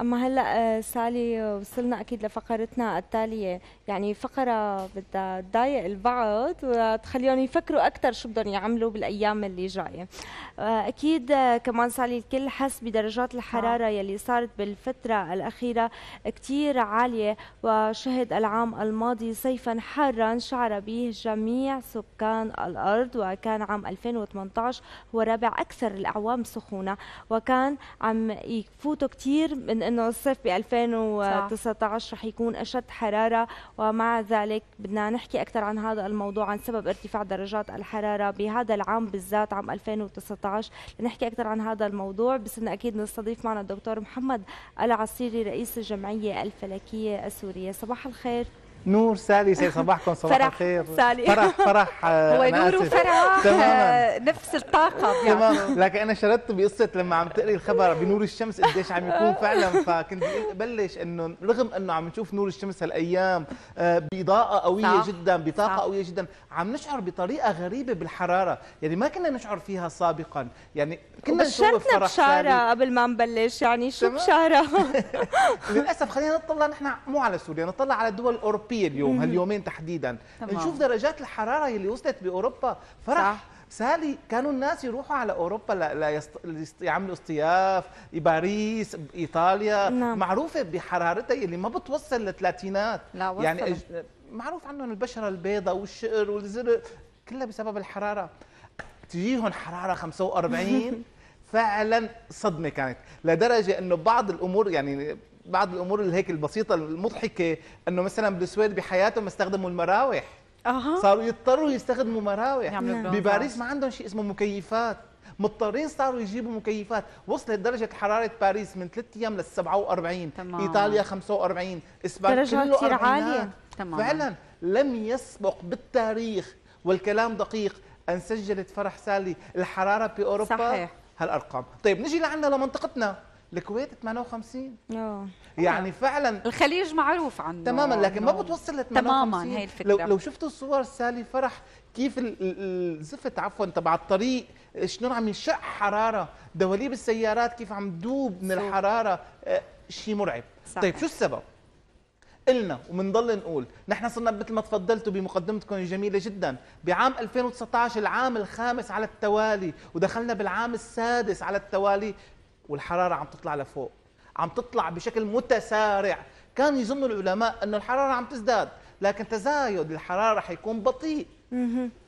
اما هلا آه، سالي وصلنا اكيد لفقرتنا التاليه يعني فقره بدها تضايق البعض وتخليهم يفكروا اكثر شو بدهم يعملوا بالايام اللي جايه آه، اكيد آه، كمان سالي الكل حس بدرجات الحراره نعم. يلي صارت بالفتره الاخيره كثير عاليه وشهد العام الماضي صيفا حارا شعر به جميع سكان الارض وكان عام 2018 هو رابع اكثر الاعوام سخونه وكان عم يفوتوا كثير من انه الصيف ب 2019 رح يكون اشد حراره ومع ذلك بدنا نحكي اكثر عن هذا الموضوع عن سبب ارتفاع درجات الحراره بهذا العام بالذات عام 2019 لنحكي اكثر عن هذا الموضوع بصرنا اكيد نستضيف معنا الدكتور محمد العصيري رئيس الجمعيه الفلكيه السوريه صباح الخير نور سالي صباحكم صباح فرح الخير سالي فرح فرح آه، هو نور وفرح آه، تماما نفس الطاقة يعني. تمام لكن أنا شردت بقصة لما عم تقري الخبر بنور الشمس قديش عم يكون فعلا فكنت بلش إنه رغم إنه عم نشوف نور الشمس هالأيام آه، بإضاءة قوية صح. جدا بطاقة صح. قوية جدا عم نشعر بطريقة غريبة بالحرارة يعني ما كنا نشعر فيها سابقا يعني كنا نشوف فرح بشارة قبل ما نبلش يعني شو بشارة للأسف خلينا نطلع نحن مو على سوريا نطلع على الدول الأوروبية فيه اليوم هاليومين تحديدا طبعا. نشوف درجات الحراره اللي وصلت باوروبا فرح صح. سالي كانوا الناس يروحوا على اوروبا لا يست... يعملوا اصطياف باريس ايطاليا نعم. معروفه بحرارتها اللي ما بتوصل للثلاثينات يعني أج... معروف عنهم البشره البيضاء والشقر والزرق كلها بسبب الحراره تجيهم حراره 45 فعلا صدمه كانت لدرجه انه بعض الامور يعني بعض الامور اللي هيك البسيطه المضحكه انه مثلا بالسويد بحياتهم استخدموا المراوح أه. صاروا يضطروا يستخدموا مراوح بباريس ما عندهم شيء اسمه مكيفات مضطرين صاروا يجيبوا مكيفات وصلت درجة حرارة باريس من 3 أيام لل 47 تمام. إيطاليا 45 إسبانيا كله كثير عالية تمام. فعلا لم يسبق بالتاريخ والكلام دقيق أن سجلت فرح سالي الحرارة بأوروبا صحيح. هالأرقام طيب نجي لعنا لمنطقتنا الكويت 58 اه يعني فعلا الخليج معروف عنه تماما لكن ما بتوصل ل 58 تماما هي الفكره لو لو شفتوا الصور سالي فرح كيف الزفت عفوا تبع الطريق شلون عم ينشق حراره دواليب السيارات كيف عم تدوب من الحراره آه، شيء مرعب صحيح. طيب شو السبب قلنا وبنضل نقول نحن صرنا مثل ما تفضلتوا بمقدمتكم الجميله جدا بعام 2019 العام الخامس على التوالي ودخلنا بالعام السادس على التوالي والحراره عم تطلع لفوق عم تطلع بشكل متسارع كان يظن العلماء انه الحراره عم تزداد لكن تزايد الحراره حيكون بطيء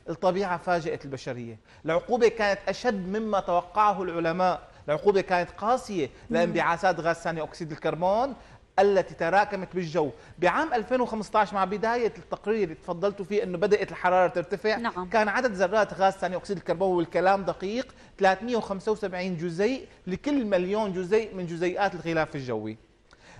الطبيعه فاجأت البشريه العقوبه كانت اشد مما توقعه العلماء العقوبة كانت قاسية لانبعاثات غاز ثاني أكسيد الكربون التي تراكمت بالجو بعام 2015 مع بداية التقرير اللي تفضلتوا فيه أنه بدأت الحرارة ترتفع نعم. كان عدد ذرات غاز ثاني أكسيد الكربون والكلام دقيق 375 جزيء لكل مليون جزيء من جزيئات الغلاف الجوي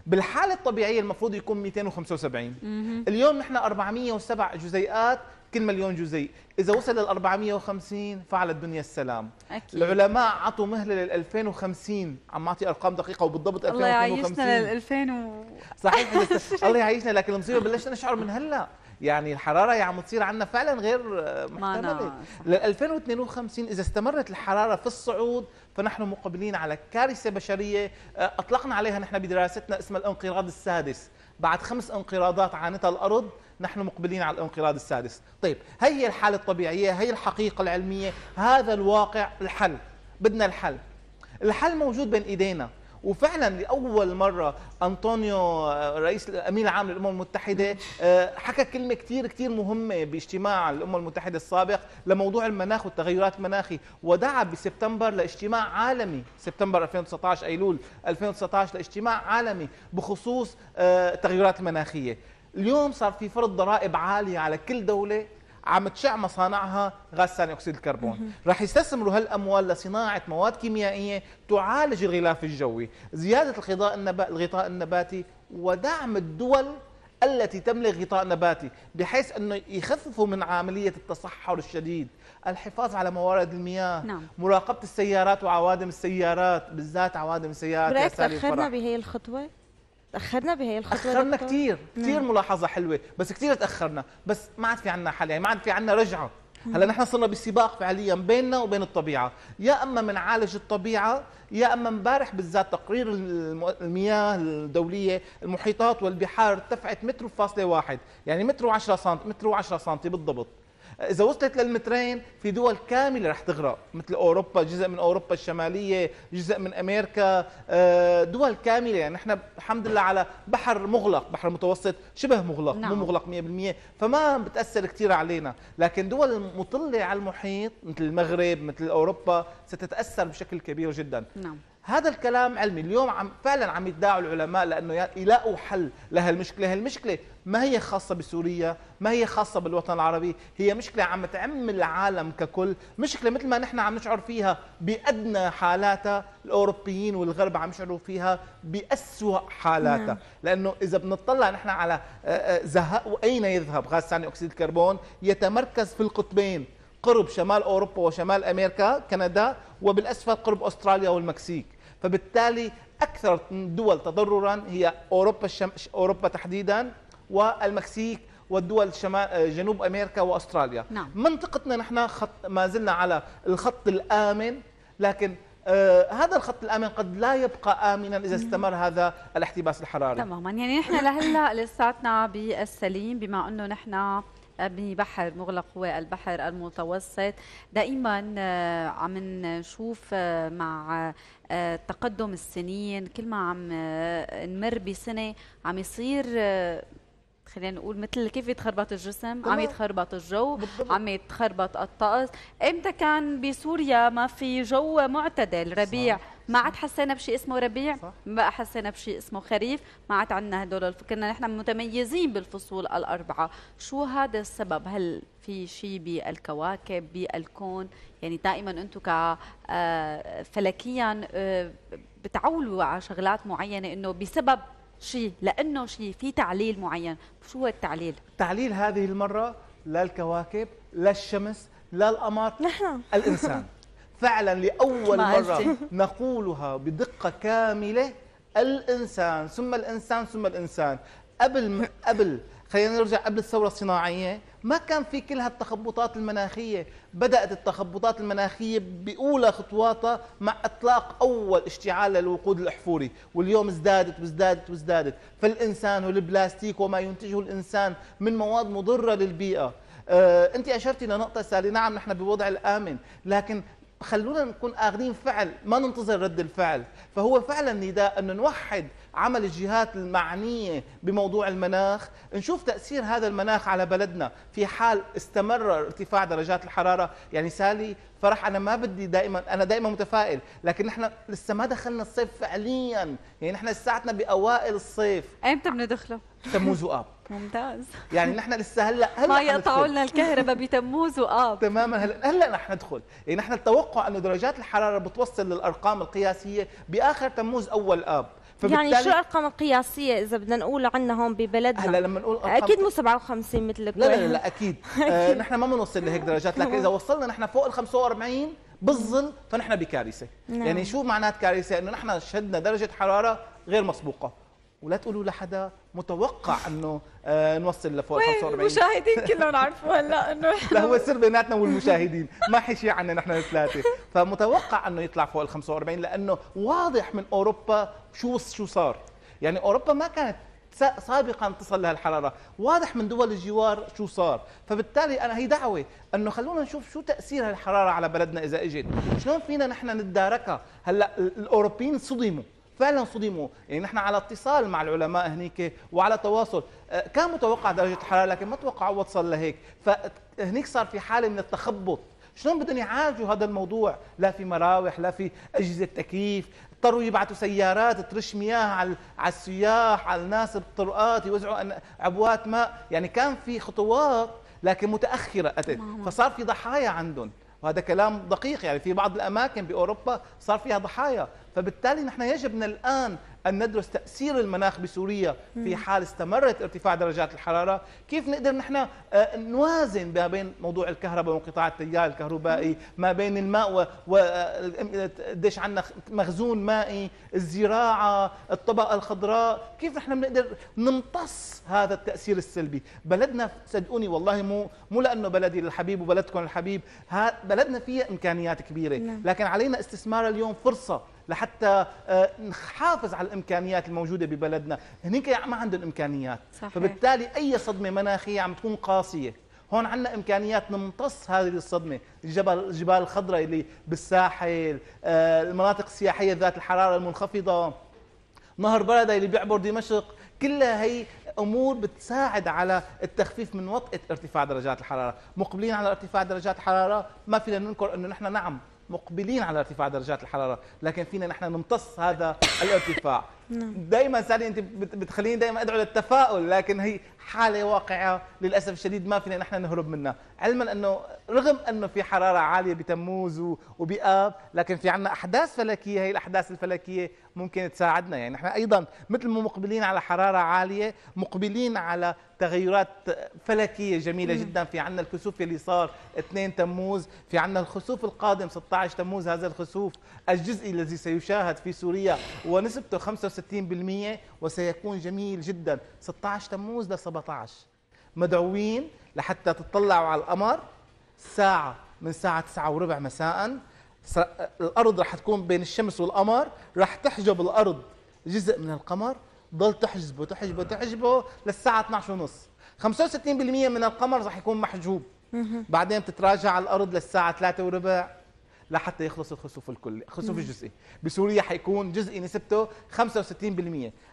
بالحالة الطبيعية المفروض يكون 275 مم. اليوم نحن 407 جزيئات كل مليون جزيء اذا وصل لل 450 فعلى الدنيا السلام أكيد. العلماء عطوا مهله لل 2050 عم اعطي ارقام دقيقه وبالضبط 2050 الله يعيشنا لل 2000 و... صحيح الله يعيشنا لكن المصيبه بلشنا نشعر من هلا يعني الحراره هي عم تصير عندنا فعلا غير محتمله لل 2052 اذا استمرت الحراره في الصعود فنحن مقبلين على كارثه بشريه اطلقنا عليها نحن بدراستنا اسمها الانقراض السادس بعد خمس انقراضات عانتها الارض نحن مقبلين على الانقراض السادس طيب هي هي الحالة الطبيعية هي الحقيقة العلمية هذا الواقع الحل بدنا الحل الحل موجود بين ايدينا وفعلا لاول مره انطونيو رئيس الامين العام للامم المتحده آه، حكى كلمه كثير كثير مهمه باجتماع الامم المتحده السابق لموضوع المناخ والتغيرات المناخي ودعا بسبتمبر لاجتماع عالمي سبتمبر 2019 ايلول 2019 لاجتماع عالمي بخصوص آه، التغيرات المناخيه اليوم صار في فرض ضرائب عاليه على كل دوله عم تشع مصانعها غاز ثاني اكسيد الكربون رح يستثمروا هالاموال لصناعه مواد كيميائيه تعالج الغلاف الجوي زياده الغطاء الغطاء النباتي ودعم الدول التي تملك غطاء نباتي بحيث انه يخففوا من عمليه التصحر الشديد، الحفاظ على موارد المياه، نعم. مراقبه السيارات وعوادم السيارات بالذات عوادم السيارات برايك تاخرنا بهي الخطوه؟ تاخرنا بهي الخطوه تاخرنا كثير نعم. كثير ملاحظه حلوه بس كثير تاخرنا بس ما عاد في عنا حل يعني ما عاد في عنا رجعه هلا نحن صرنا بسباق فعليا بيننا وبين الطبيعه يا اما بنعالج الطبيعه يا اما امبارح بالذات تقرير المياه الدوليه المحيطات والبحار ارتفعت متر فاصلة واحد يعني متر و10 سم متر و10 سم بالضبط اذا وصلت للمترين في دول كامله رح تغرق مثل اوروبا جزء من اوروبا الشماليه جزء من امريكا آه، دول كامله يعني نحن الحمد لله على بحر مغلق بحر متوسط شبه مغلق نعم. مو مغلق 100% فما بتاثر كثير علينا لكن دول مطله على المحيط مثل المغرب مثل اوروبا ستتاثر بشكل كبير جدا نعم. هذا الكلام علمي اليوم عم فعلا عم يدعوا العلماء لانه يلاقوا حل لهالمشكله هالمشكله ما هي خاصه بسوريا ما هي خاصه بالوطن العربي هي مشكله عم تعم العالم ككل مشكله مثل ما نحن عم نشعر فيها بادنى حالاتها الاوروبيين والغرب عم يشعروا فيها باسوا حالاتها نعم. لانه اذا بنطلع نحن على آه، آه، زهاء واين يذهب غاز ثاني اكسيد الكربون يتمركز في القطبين قرب شمال أوروبا وشمال أمريكا كندا وبالأسفل قرب أستراليا والمكسيك فبالتالي أكثر دول تضررا هي أوروبا, الشم... أوروبا تحديدا والمكسيك والدول شمال جنوب امريكا واستراليا نعم. منطقتنا نحن خط ما زلنا على الخط الامن لكن آه هذا الخط الامن قد لا يبقى امنا اذا استمر هذا الاحتباس الحراري تماما يعني نحن لهلا لساتنا بالسليم بما انه نحن ببحر مغلق هو البحر المتوسط دائما آه، عم نشوف آه، مع آه، تقدم السنين كل ما عم نمر بسنه عم يصير خلينا نقول مثل كيف يتخربط الجسم بالضبط. عم يتخربط الجو بالضبط. عم يتخربط الطقس امتى كان بسوريا ما في جو معتدل ربيع صح. ما عاد حسينا بشيء اسمه ربيع صح. ما بقى حسينا بشيء اسمه خريف ما عاد عندنا هدول كنا نحن متميزين بالفصول الاربعه شو هذا السبب هل في شيء بالكواكب بالكون يعني دائما انتم ك آه، فلكيا آه، بتعولوا على شغلات معينه انه بسبب شيء لانه شيء في تعليل معين شو هو التعليل تعليل هذه المره للكواكب للشمس للقمر نحن الانسان فعلا لأول مرة نقولها بدقة كاملة الإنسان ثم الإنسان ثم الإنسان قبل قبل خلينا نرجع قبل الثورة الصناعية ما كان في كل هالتخبطات المناخية بدأت التخبطات المناخية بأولى خطواتها مع إطلاق أول اشتعال للوقود الأحفوري واليوم ازدادت وازدادت وازدادت فالإنسان والبلاستيك وما ينتجه الإنسان من مواد مضرة للبيئة آه، أنت أشرتي لنقطة سالي نعم نحن بوضع الآمن لكن خلونا نكون اخذين فعل ما ننتظر رد الفعل فهو فعلا نداء أن نوحد عمل الجهات المعنية بموضوع المناخ نشوف تأثير هذا المناخ على بلدنا في حال استمر ارتفاع درجات الحرارة يعني سالي فرح انا ما بدي دائما انا دائما متفائل لكن نحن لسه ما دخلنا الصيف فعليا يعني نحن لساتنا باوائل الصيف امتى بندخله تموز واب ممتاز يعني نحن لسه هلا هلا ما يقطعوا لنا الكهرباء بتموز واب تماما هلا هلا رح ندخل يعني نحن التوقع انه درجات الحراره بتوصل للارقام القياسيه باخر تموز اول اب يعني شو الارقام القياسيه اذا بدنا نقول عندنا هون ببلدنا هلا لما نقول أرقام اكيد مو 57 مثل الكويت لا لا لا اكيد آه نحن ما بنوصل لهيك درجات لكن اذا وصلنا نحن فوق ال 45 بالظل فنحن بكارثه نعم. يعني شو معنات كارثه انه نحن شدنا درجه حراره غير مسبوقه ولا تقولوا لحدا متوقع انه آه، نوصل لفوق 45 المشاهدين كلهم عرفوا هلا انه لا هو السر بيناتنا والمشاهدين ما حشي عنا نحن الثلاثه فمتوقع انه يطلع فوق ال 45 لانه واضح من اوروبا شو شو صار يعني اوروبا ما كانت سابقا تصل لها الحرارة واضح من دول الجوار شو صار فبالتالي أنا هي دعوة أنه خلونا نشوف شو تأثير هالحرارة على بلدنا إذا إجت شلون فينا نحن نتداركها هلأ الأوروبيين صدموا فعلا صدموا يعني نحن على اتصال مع العلماء هنيك وعلى تواصل آه، كان متوقع درجه الحراره لكن ما توقعوا وصل لهيك فهنيك صار في حاله من التخبط شلون بدهم يعالجوا هذا الموضوع لا في مراوح لا في اجهزه تكييف اضطروا يبعثوا سيارات ترش مياه على على السياح على الناس بالطرقات يوزعوا عبوات ماء يعني كان في خطوات لكن متاخره اتت فصار في ضحايا عندهم وهذا كلام دقيق يعني في بعض الاماكن باوروبا صار فيها ضحايا فبالتالي نحن يجب من الان ان ندرس تاثير المناخ بسوريا في حال استمرت ارتفاع درجات الحراره كيف نقدر نحن آه، نوازن ما بين موضوع الكهرباء وانقطاع التيار الكهربائي ما بين الماء وقديش آه، عندنا مخزون مائي الزراعه الطبقه الخضراء كيف نحن بنقدر نمتص هذا التاثير السلبي بلدنا صدقوني والله مو مو لانه بلدي الحبيب وبلدكم الحبيب بلدنا فيها امكانيات كبيره نعم. لكن علينا استثمار اليوم فرصه لحتى آه، نحافظ على الامكانيات الموجوده ببلدنا هنيك ما عندهم امكانيات صحيح. فبالتالي اي صدمه مناخيه عم تكون قاسيه هون عندنا امكانيات نمتص هذه الصدمه الجبل الجبال الخضراء اللي بالساحل آه، المناطق السياحيه ذات الحراره المنخفضه نهر بلدي اللي بيعبر دمشق كلها هي امور بتساعد على التخفيف من وطئه ارتفاع درجات الحراره مقبلين على ارتفاع درجات الحراره ما فينا ننكر انه نحن نعم مقبلين على ارتفاع درجات الحراره لكن فينا نحن نمتص هذا الارتفاع نعم. دائما سالي انت بتخليني دائما ادعو للتفاؤل لكن هي حاله واقعه للاسف الشديد ما فينا نحن نهرب منها علما انه رغم انه في حراره عاليه بتموز وبآب لكن في عنا احداث فلكيه هي الاحداث الفلكيه ممكن تساعدنا يعني نحن ايضا مثل ما مقبلين على حراره عاليه مقبلين على تغيرات فلكيه جميله جدا في عنا الكسوف اللي صار 2 تموز في عنا الخسوف القادم 16 تموز هذا الخسوف الجزئي الذي سيشاهد في سوريا ونسبته 65 65% وسيكون جميل جدا 16 تموز ل 17 مدعوين لحتى تطلعوا على القمر ساعة من الساعة 9 وربع مساء الأرض رح تكون بين الشمس والقمر رح تحجب الأرض جزء من القمر ضل تحجبه تحجبه تحجبه للساعة 12 ونص 65% من القمر رح يكون محجوب بعدين بتتراجع على الأرض للساعة 3 وربع لحتى يخلص الخسوف الكلي خسوف الجزئي بسوريا حيكون جزئي نسبته 65%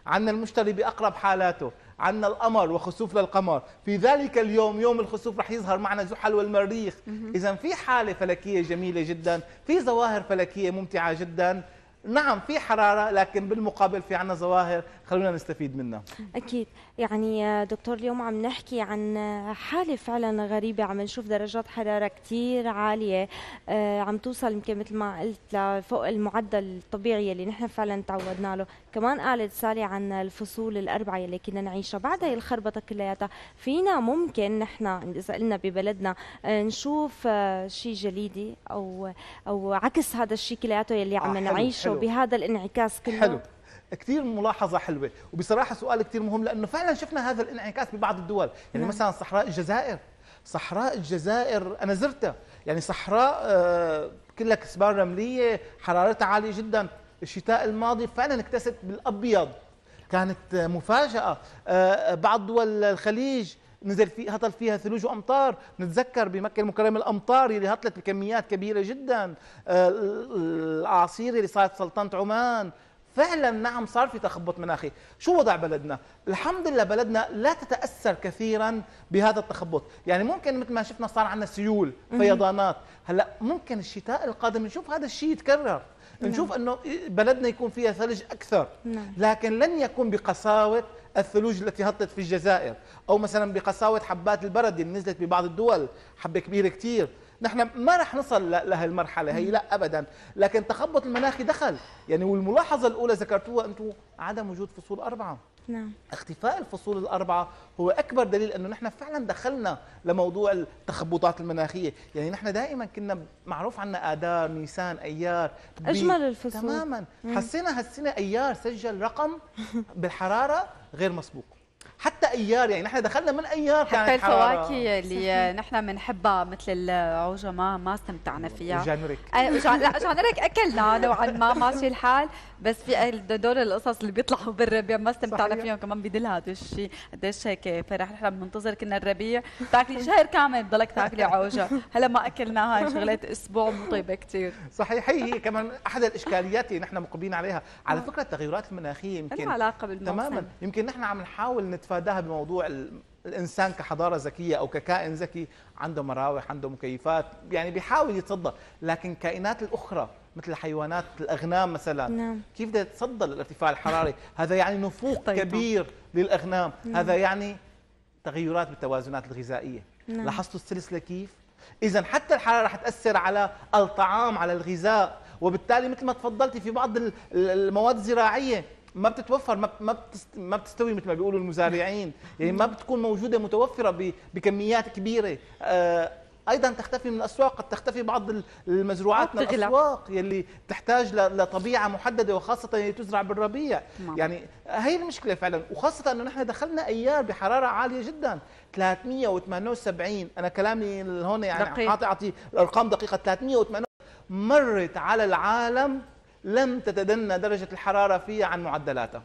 عندنا المشتري باقرب حالاته عندنا القمر وخسوف للقمر في ذلك اليوم يوم الخسوف رح يظهر معنا زحل والمريخ اذا في حاله فلكيه جميله جدا في ظواهر فلكيه ممتعه جدا نعم في حراره لكن بالمقابل في عنا ظواهر خلونا نستفيد منها اكيد يعني دكتور اليوم عم نحكي عن حاله فعلا غريبه عم نشوف درجات حراره كثير عاليه آه، عم توصل يمكن مثل ما قلت لفوق المعدل الطبيعي اللي نحن فعلا تعودنا له كمان قالت سالي عن الفصول الاربعه اللي كنا نعيشها بعد هي الخربطه كلياتها فينا ممكن نحن اذا قلنا ببلدنا آه، نشوف آه، شيء جليدي او او عكس هذا الشيء كلياته اللي عم نعيشه بهذا الانعكاس كله حلو كثير ملاحظة حلوة وبصراحة سؤال كثير مهم لأنه فعلا شفنا هذا الانعكاس ببعض الدول يعني نعم. مثلا صحراء الجزائر صحراء الجزائر أنا زرتها يعني صحراء آه، كلها كسبان رملية حرارتها عالية جدا الشتاء الماضي فعلا اكتست بالأبيض كانت آه، مفاجأة آه، بعض دول الخليج نزل في هطل فيها ثلوج وامطار نتذكر بمكه المكرمه الامطار اللي هطلت بكميات كبيره جدا آه، الاعاصير اللي صارت سلطنه عمان فعلا نعم صار في تخبط مناخي شو وضع بلدنا الحمد لله بلدنا لا تتاثر كثيرا بهذا التخبط يعني ممكن مثل ما شفنا صار عندنا سيول فيضانات هلا ممكن الشتاء القادم نشوف هذا الشيء يتكرر نعم. نشوف أنه بلدنا يكون فيها ثلج أكثر نعم. لكن لن يكون بقساوة الثلوج التي هطت في الجزائر أو مثلا بقساوة حبات البرد اللي نزلت ببعض الدول حبة كبيرة كثير نحن ما رح نصل لهالمرحله هي نعم. لا ابدا لكن تخبط المناخي دخل يعني والملاحظه الاولى ذكرتوها انتم عدم وجود فصول اربعه نعم. اختفاء الفصول الأربعة هو أكبر دليل أنه نحن فعلا دخلنا لموضوع التخبطات المناخية يعني نحن دائما كنا معروف عنا آذار نيسان أيار أجمل الفصول تماما مم. حسينا هالسنة أيار سجل رقم بالحرارة غير مسبوق حتى ايار يعني نحن دخلنا من ايار كانت حتى الفواكه اللي نحن بنحبها مثل العوجه ما ما استمتعنا فيها جانريك لا جانريك اكلنا نوعا ما ماشي الحال بس في دول القصص اللي بيطلعوا بالربيع ما استمتعنا صحيح. فيهم كمان بدل هذا الشيء قديش هيك فرح نحن بننتظر كنا الربيع تاكلي شهر كامل بضلك تاكلي عوجه هلا ما اكلناها شغلات اسبوع مو طيبه كثير صحيح هي هي كمان احد الاشكاليات اللي نحن مقبلين عليها على آه. فكره التغيرات المناخيه يمكن علاقه بالموسم تماما يمكن نحن عم نحاول نتفاداها بموضوع الانسان كحضاره ذكيه او ككائن ذكي عنده مراوح عنده مكيفات يعني بيحاول يتصدى لكن الكائنات الاخرى مثل حيوانات الاغنام مثلا نعم. كيف بدها تتصدى للارتفاع الحراري هذا يعني نفوق طيب. كبير للاغنام نعم. هذا يعني تغيرات بالتوازنات الغذائيه نعم. لاحظتوا السلسله كيف اذا حتى الحراره رح تاثر على الطعام على الغذاء وبالتالي مثل ما تفضلتي في بعض المواد الزراعيه ما بتتوفر ما ما بتستوي مثل ما بيقولوا المزارعين يعني ما بتكون موجوده متوفره بكميات كبيره آه، ايضا تختفي من الاسواق قد تختفي بعض المزروعات من الاسواق يلي تحتاج لطبيعه محدده وخاصه اللي تزرع بالربيع نعم. يعني هي المشكله فعلا وخاصه انه نحن دخلنا ايار بحراره عاليه جدا 378 انا كلامي هون يعني اعطي الارقام دقيقه 378 مرت على العالم لم تتدنى درجة الحرارة فيها عن معدلاتها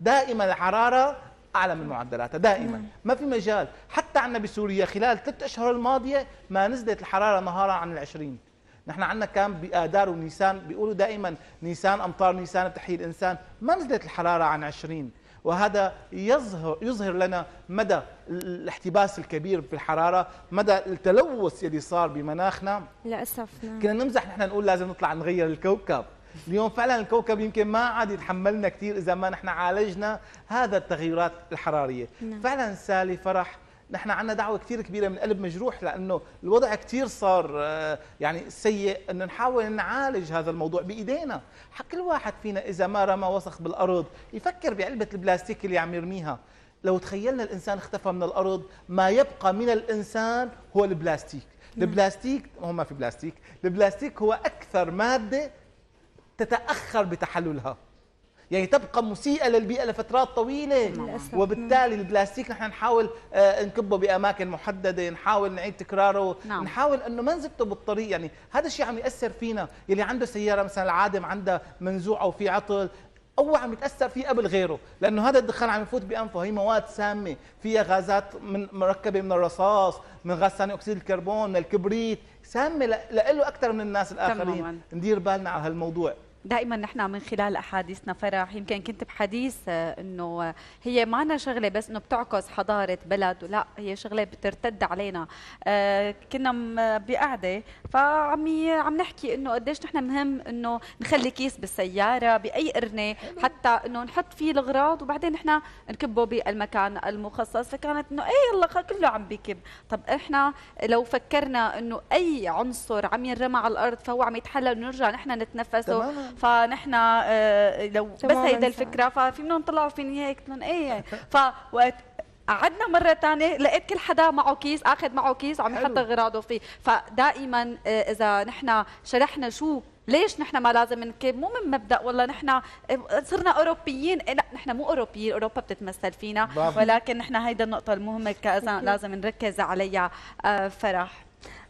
دائما الحرارة أعلى من معدلاتها دائما ما في مجال حتى عندنا بسوريا خلال ثلاثة أشهر الماضية ما نزلت الحرارة نهارا عن العشرين نحن عندنا كان بآذار ونيسان بيقولوا دائما نيسان أمطار نيسان بتحيي الإنسان ما نزلت الحرارة عن عشرين وهذا يظهر يظهر لنا مدى الاحتباس الكبير في الحراره، مدى التلوث يلي صار بمناخنا للاسف نعم كنا نمزح نحن نقول لازم نطلع نغير الكوكب، اليوم فعلا الكوكب يمكن ما عاد يتحملنا كثير اذا ما نحن عالجنا هذا التغيرات الحراريه نعم. فعلا سالي فرح نحن عندنا دعوه كثير كبيره من قلب مجروح لانه الوضع كثير صار آه، يعني سيء انه نحاول نعالج هذا الموضوع بايدينا حق كل واحد فينا اذا ما رمى وسخ بالارض يفكر بعلبه البلاستيك اللي عم يرميها لو تخيلنا الانسان اختفى من الارض ما يبقى من الانسان هو البلاستيك نعم. البلاستيك هو ما في بلاستيك البلاستيك هو اكثر ماده تتأخر بتحللها يعني تبقى مسيئة للبيئة لفترات طويلة وبالتالي البلاستيك نحن نحاول آه، نكبه بأماكن محددة نحاول نعيد تكراره نعم. نحاول أنه ما نزبطه بالطريق يعني هذا الشيء عم يأثر فينا اللي عنده سيارة مثلا العادم عندها منزوعة وفي عطل او عم يتأثر فيه قبل غيره لأنه هذا الدخان عم يفوت بأنفه هي مواد سامة فيها غازات من مركبة من الرصاص من غاز ثاني أكسيد الكربون من الكبريت سامة لإله أكثر من الناس الآخرين تماما. ندير بالنا على هالموضوع دائما نحن من خلال احاديثنا فرح يمكن كنت بحديث آه، انه آه، هي معنا شغله بس انه بتعكس حضاره بلد لا هي شغله بترتد علينا آه، كنا بقعده فعم عم نحكي انه قديش نحن مهم انه نخلي كيس بالسياره باي قرنه حتى انه نحط فيه الاغراض وبعدين نحن نكبه بالمكان المخصص فكانت انه ايه يلا كله عم بكب طب احنا لو فكرنا انه اي عنصر عم ينرمى على الارض فهو عم يتحلل ونرجع نحن نتنفسه فنحن آه، لو بس هيدا الفكره ففي منهم طلعوا فيني هيك قلت لهم ايه يعني؟ فوقت قعدنا مرة ثانية لقيت كل حدا معه كيس أخذ معه كيس عم يحط أغراضه فيه فدائما آه، إذا نحن شرحنا شو ليش نحن ما لازم نكب مو من مبدا والله نحن آه، صرنا اوروبيين إيه، لا نحن مو اوروبيين اوروبا بتتمثل فينا ولكن نحن هيدا النقطه المهمه لازم نركز عليها فرح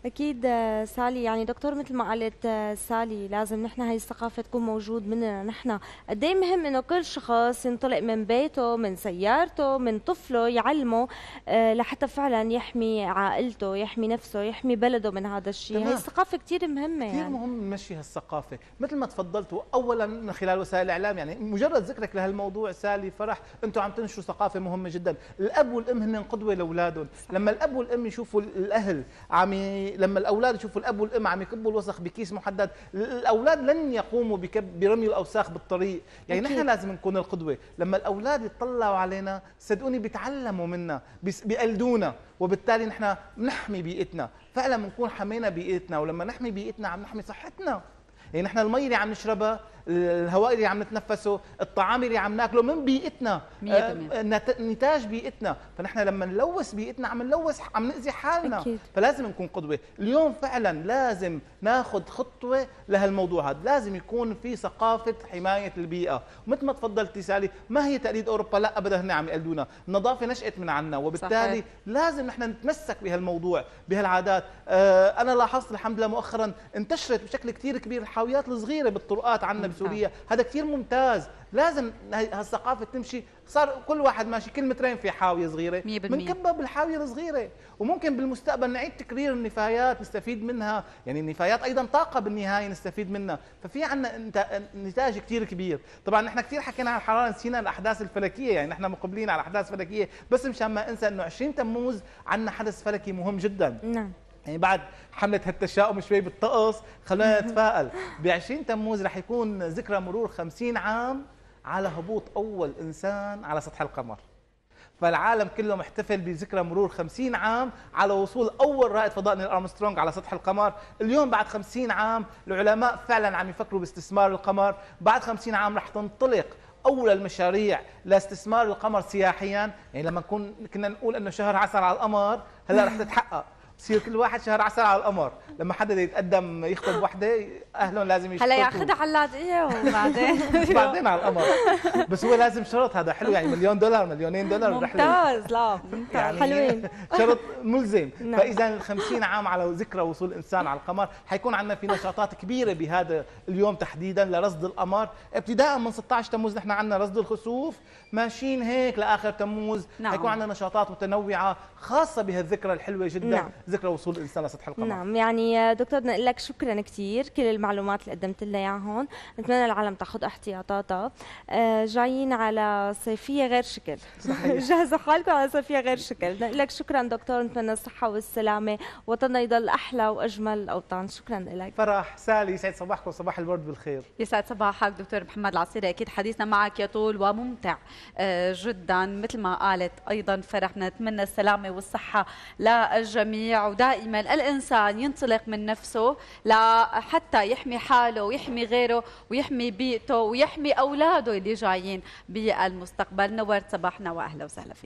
اكيد آه، سالي يعني دكتور مثل ما قالت آه، سالي لازم نحن هاي الثقافه تكون موجود مننا نحن قد إيه مهم انه كل شخص ينطلق من بيته من سيارته من طفله يعلمه آه، لحتى فعلا يحمي عائلته يحمي نفسه يحمي بلده من هذا الشيء هاي الثقافه كثير مهمه كثير يعني. مهم نمشي هالثقافه مثل ما تفضلتوا اولا من خلال وسائل الاعلام يعني مجرد ذكرك لهالموضوع سالي فرح انتم عم تنشروا ثقافه مهمه جدا الاب والام هن قدوه لاولادهم لما الاب والام يشوفوا الاهل عم لما الاولاد يشوفوا الاب والام عم يكبوا الوسخ بكيس محدد الاولاد لن يقوموا برمي الاوساخ بالطريق يعني نحن لازم نكون القدوه لما الاولاد يطلعوا علينا صدقوني بيتعلموا منا بيقلدونا وبالتالي نحن بنحمي بيئتنا فعلا بنكون حمينا بيئتنا ولما نحمي بيئتنا عم نحمي صحتنا يعني نحن المي اللي عم نشربها الهواء اللي عم نتنفسه الطعام اللي عم ناكله من بيئتنا آه، نتاج بيئتنا فنحن لما نلوث بيئتنا عم نلوث عم نأذي حالنا أكيد. فلازم نكون قدوة اليوم فعلا لازم ناخذ خطوة لهالموضوع هذا لازم يكون في ثقافة حماية البيئة مثل ما تفضلتي سالي ما هي تقليد أوروبا لا أبدا هن عم يقلدونا النظافة نشأت من عنا وبالتالي صحيح. لازم نحن نتمسك بهالموضوع بهالعادات آه أنا لاحظت الحمد لله مؤخرا انتشرت بشكل كثير كبير الحاويات الصغيره بالطرقات عندنا بسوريا هذا كثير ممتاز لازم هالثقافه تمشي صار كل واحد ماشي كل مترين في حاويه صغيره بنكبها بالحاويه الصغيره وممكن بالمستقبل نعيد تكرير النفايات نستفيد منها يعني النفايات ايضا طاقه بالنهايه نستفيد منها ففي عندنا نتاج كثير كبير طبعا نحن كثير حكينا عن الحراره نسينا الاحداث الفلكيه يعني نحن مقبلين على احداث فلكيه بس مشان ما انسى انه 20 تموز عندنا حدث فلكي مهم جدا نعم يعني بعد حملة هالتشاؤم شوي بالطقس خلونا نتفائل ب 20 تموز رح يكون ذكرى مرور 50 عام على هبوط أول إنسان على سطح القمر فالعالم كله محتفل بذكرى مرور 50 عام على وصول اول رائد فضاء نيل ارمسترونغ على سطح القمر، اليوم بعد 50 عام العلماء فعلا عم يفكروا باستثمار القمر، بعد 50 عام رح تنطلق اولى المشاريع لاستثمار القمر سياحيا، يعني لما نكون كنا نقول انه شهر عسل على القمر، هلا رح تتحقق، بصير كل واحد شهر عسل على القمر لما حدا يتقدم يخطب وحده اهلهم لازم يشترطوا هلا ياخذها على اللاذقيه وبعدين بعدين على القمر بس هو لازم شرط هذا حلو يعني مليون دولار مليونين دولار ممتاز لا يعني حلوين شرط ملزم نعم. فاذا ال 50 عام على ذكرى وصول الانسان على القمر حيكون عندنا في نشاطات كبيره بهذا اليوم تحديدا لرصد القمر ابتداء من 16 تموز نحن عندنا رصد الخسوف ماشيين هيك لاخر تموز نعم. حيكون عندنا نشاطات متنوعه خاصه بهالذكرى الحلوه جدا نعم. ذكرى وصول الانسان لسطح القمر نعم يعني دكتور بدنا نقول لك شكرا كثير كل المعلومات اللي قدمت لنا اياها هون نتمنى العالم تاخذ احتياطاتها آه، جايين على صيفيه غير شكل جهزوا حالكم على صيفيه غير شكل بدنا نقول لك شكرا دكتور نتمنى الصحه والسلامه وطننا يضل احلى واجمل الاوطان شكرا لك فرح سالي يسعد صباحكم صباح الورد بالخير يسعد صباحك دكتور محمد العصيري اكيد حديثنا معك يطول وممتع آه، جدا مثل ما قالت ايضا فرح نتمنى السلامه والصحه للجميع يرجع ودائما الإنسان ينطلق من نفسه لحتى يحمي حاله ويحمي غيره ويحمي بيئته ويحمي أولاده اللي جايين بالمستقبل نورت صباحنا وأهلا وسهلا فيك